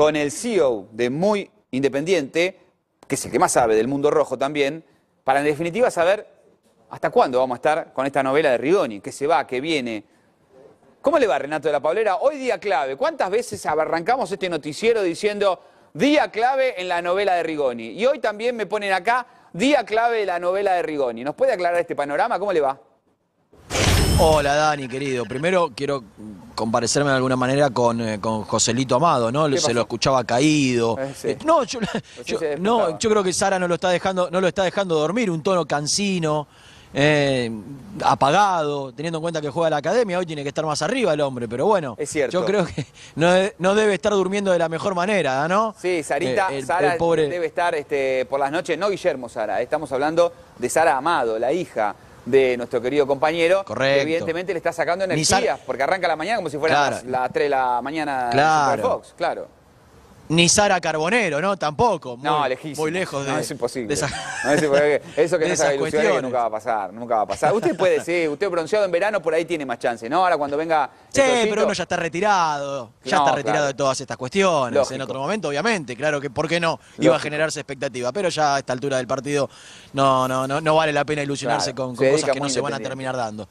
con el CEO de Muy Independiente, que es el que más sabe del mundo rojo también, para en definitiva saber hasta cuándo vamos a estar con esta novela de Rigoni, que se va, que viene. ¿Cómo le va Renato de la Pablera? Hoy día clave. ¿Cuántas veces arrancamos este noticiero diciendo día clave en la novela de Rigoni? Y hoy también me ponen acá día clave de la novela de Rigoni. ¿Nos puede aclarar este panorama? ¿Cómo le va? Hola Dani, querido. Primero quiero comparecerme de alguna manera con, eh, Joselito Amado, ¿no? Se lo escuchaba caído. no, yo, creo que Sara no lo está dejando, no lo está dejando dormir, un tono cansino. Eh, apagado, teniendo en cuenta que juega la academia, hoy tiene que estar más arriba el hombre, pero bueno, es cierto. yo creo que no, debe estar durmiendo de la mejor manera, ¿no? Sí, Sarita, eh, Sara debe estar este, por las noches, no Guillermo Sara, estamos hablando de Sara Amado, la hija de nuestro querido compañero. evidentemente le está sacando energía porque arranca la mañana como si fuera las, 3 de la mañana Fox, claro. Ni Sara Carbonero, ¿no? Tampoco. no, lejísimo. Muy lejos de. No, es imposible. no Eso que no se nunca va a pasar. Nunca va a pasar. Usted puede, ser usted bronceado en verano por ahí tiene más chance, ¿no? Ahora cuando venga. Sí, pero uno ya está retirado. Ya está retirado de todas estas cuestiones. En otro momento, obviamente, claro que, ¿por qué no? Iba a generarse expectativa. Pero ya a esta altura del partido no, no, no, vale la pena ilusionarse con, cosas que no se van a terminar dando.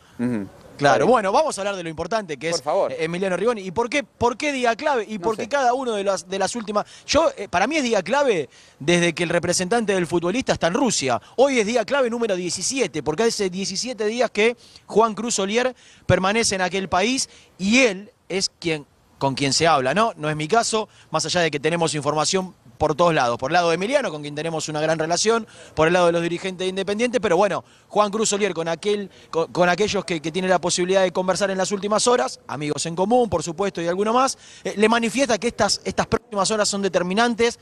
Claro, bueno, vamos a hablar de lo importante que es eh, Emiliano Rigoni. ¿Y por qué, por qué día clave? Y por porque cada uno de las, de las últimas... Yo, eh, para mí es día clave desde que el representante del futbolista está en Rusia. Hoy es día clave número 17, porque hace 17 días que Juan Cruz Olier permanece en aquel país y él es quien con quien se habla, ¿no? No es mi caso, más allá de que tenemos información por todos lados. Por el lado de Emiliano, con quien tenemos una gran relación, por el lado de los dirigentes independientes, pero bueno, Juan Cruz Olier, con, aquel, con, aquellos que, que, tienen la posibilidad de conversar en las últimas horas, amigos en común, por supuesto, y alguno más, eh, le manifiesta que estas, estas próximas horas son determinantes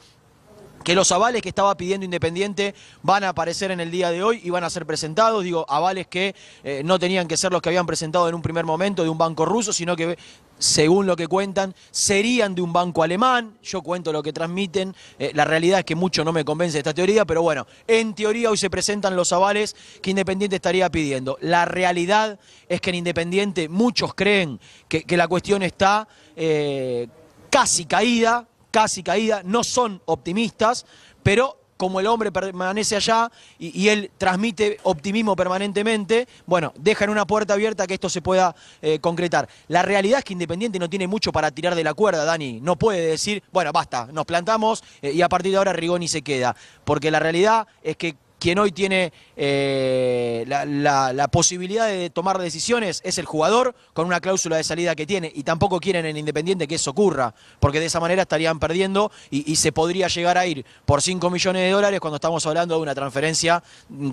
que los avales que estaba pidiendo Independiente van a aparecer en el día de hoy y van a ser presentados. Digo, avales que eh, no tenían que ser los que habían presentado en un primer momento de un banco ruso, sino que, según lo que cuentan, serían de un banco alemán. Yo cuento lo que transmiten. Eh, la realidad es que mucho no me convence esta teoría, pero bueno, en teoría hoy se presentan los avales que Independiente estaría pidiendo. La realidad es que en Independiente muchos creen que, la cuestión está eh, casi caída casi caída, no son optimistas, pero como el hombre permanece allá y, él transmite optimismo permanentemente, bueno, dejan una puerta abierta que esto se pueda eh, concretar. La realidad es que Independiente no tiene mucho para tirar de la cuerda, Dani. No puede decir, bueno, basta, nos plantamos eh, y a partir de ahora Rigoni se queda. Porque la realidad es que quien hoy tiene eh, la, posibilidad de tomar decisiones es el jugador con una cláusula de salida que tiene y tampoco quieren en Independiente que eso ocurra, porque de esa manera estarían perdiendo y, y se podría llegar a ir por 5 millones de dólares cuando estamos hablando de una transferencia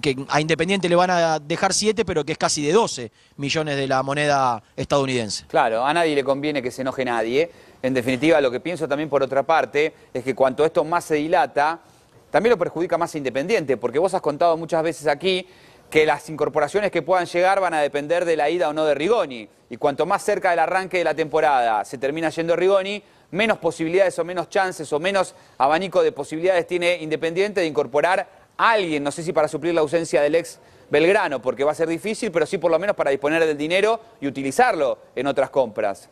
que a Independiente le van a dejar 7, pero que es casi de 12 millones de la moneda estadounidense. Claro, a nadie le conviene que se enoje nadie. En definitiva, lo que pienso también por otra parte es que cuanto esto más se dilata, también lo perjudica más Independiente, porque vos has contado muchas veces aquí que las incorporaciones que puedan llegar van a depender de la ida o no de Rigoni. Y cuanto más cerca del arranque de la temporada se termina yendo Rigoni, menos posibilidades o menos chances o menos abanico de posibilidades tiene Independiente de incorporar a alguien, no sé si para suplir la ausencia del ex Belgrano, porque va a ser difícil, pero sí por lo menos para disponer del dinero y utilizarlo en otras compras.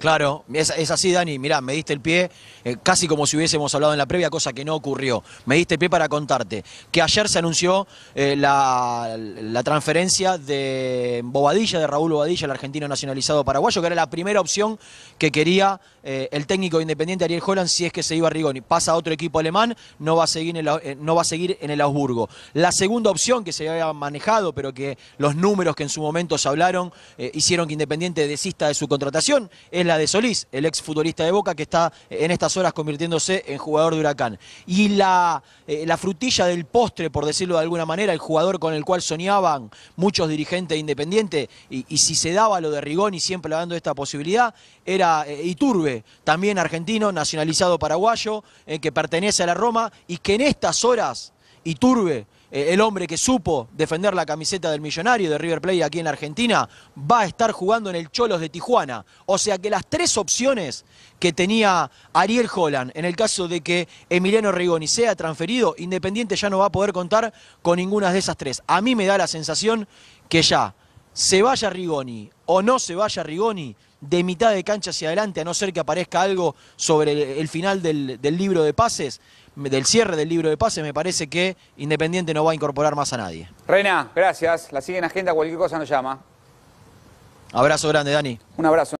Claro, es, así, Dani. Mirá, me diste el pie, eh, casi como si hubiésemos hablado en la previa, cosa que no ocurrió. Me diste el pie para contarte que ayer se anunció eh, la, transferencia de Bobadilla, de Raúl Bobadilla, el argentino nacionalizado paraguayo, que era la primera opción que quería eh, el técnico independiente Ariel Holland si es que se iba a Rigoni. Pasa a otro equipo alemán, no va a seguir en el, no va a seguir en el Augsburgo. La segunda opción que se había manejado, pero que los números que en su momento se hablaron hicieron que Independiente desista de su contratación, es la de Solís, el ex futbolista de Boca que está en estas horas convirtiéndose en jugador de Huracán. Y eh, la, frutilla del postre, por decirlo de alguna manera, el jugador con el cual soñaban muchos dirigentes independientes, y, si se daba lo de Rigoni, siempre dando esta posibilidad, era eh, Iturbe, también argentino, nacionalizado paraguayo, eh, que pertenece a la Roma, y que en estas horas Iturbe eh, el hombre que supo defender la camiseta del millonario de River Plate aquí en Argentina, va a estar jugando en el Cholos de Tijuana. O sea que las tres opciones que tenía Ariel Holland en el caso de que Emiliano Rigoni sea transferido, Independiente ya no va a poder contar con ninguna de esas tres. A mí me da la sensación que ya se vaya Rigoni o no se vaya Rigoni, de mitad de cancha hacia adelante, a no ser que aparezca algo sobre el, final del libro de pases, del cierre del libro de pases, me parece que Independiente no va a incorporar más a nadie. Reina, gracias. La siguen en agenda, cualquier cosa nos llama. Abrazo grande, Dani. Un abrazo.